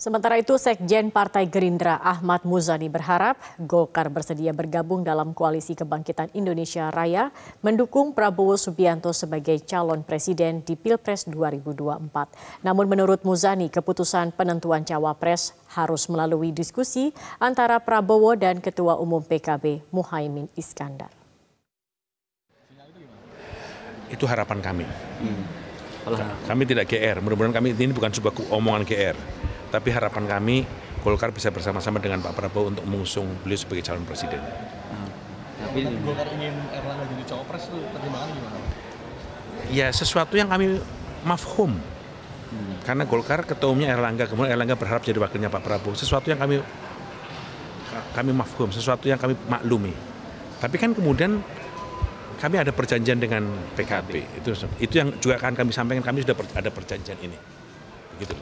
Sementara itu, Sekjen Partai Gerindra Ahmad Muzani berharap Golkar bersedia bergabung dalam koalisi kebangkitan Indonesia Raya mendukung Prabowo Subianto sebagai calon presiden di Pilpres 2024. Namun menurut Muzani, keputusan penentuan cawapres harus melalui diskusi antara Prabowo dan Ketua Umum PKB Muhaimin Iskandar. Itu harapan kami. Hmm. Kami tidak GR, mudah-mudahan kami ini bukan sebuah omongan GR tapi harapan kami Golkar bisa bersama-sama dengan Pak Prabowo untuk mengusung beliau sebagai calon presiden. Hmm. Tapi Golkar ingin Erlangga jadi cawapres itu pertimbangan gimana? Ya sesuatu yang kami mafhum. Hmm. Karena Golkar ketumnya Erlangga, kemudian Erlangga berharap jadi wakilnya Pak Prabowo. Sesuatu yang kami kami mafhum, sesuatu yang kami maklumi. Tapi kan kemudian kami ada perjanjian dengan PKB. Itu itu yang juga akan kami sampaikan kami sudah ada perjanjian ini.